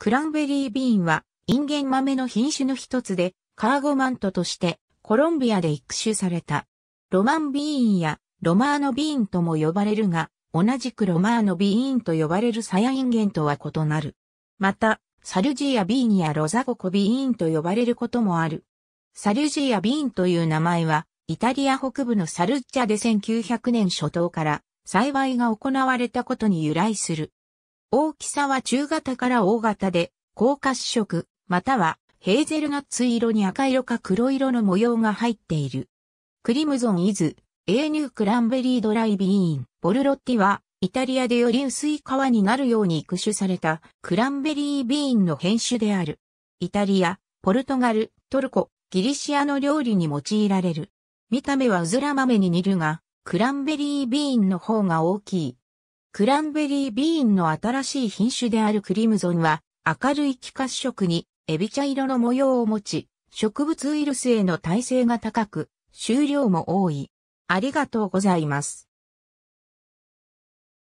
クランベリービーンは、インゲン豆の品種の一つで、カーゴマントとして、コロンビアで育種された。ロマンビーンや、ロマーノビーンとも呼ばれるが、同じくロマーノビーンと呼ばれるサヤインゲンとは異なる。また、サルジーアビーンやロザココビーンと呼ばれることもある。サルジーアビーンという名前は、イタリア北部のサルッチャで1900年初頭から栽培が行われたことに由来する。大きさは中型から大型で、高褐色、またはヘーゼルナッツ色に赤色か黒色の模様が入っている。クリムゾンイズ、エーニュークランベリードライビーン、ボルロッティは、イタリアでより薄い皮になるように育種されたクランベリービーンの変種である。イタリア、ポルトガル、トルコ、ギリシアの料理に用いられる。見た目はうずら豆に似るが、クランベリービーンの方が大きい。クランベリービーンの新しい品種であるクリムゾンは、明るい気褐色に、エビ茶色の模様を持ち、植物ウイルスへの耐性が高く、収量も多い。ありがとうございます。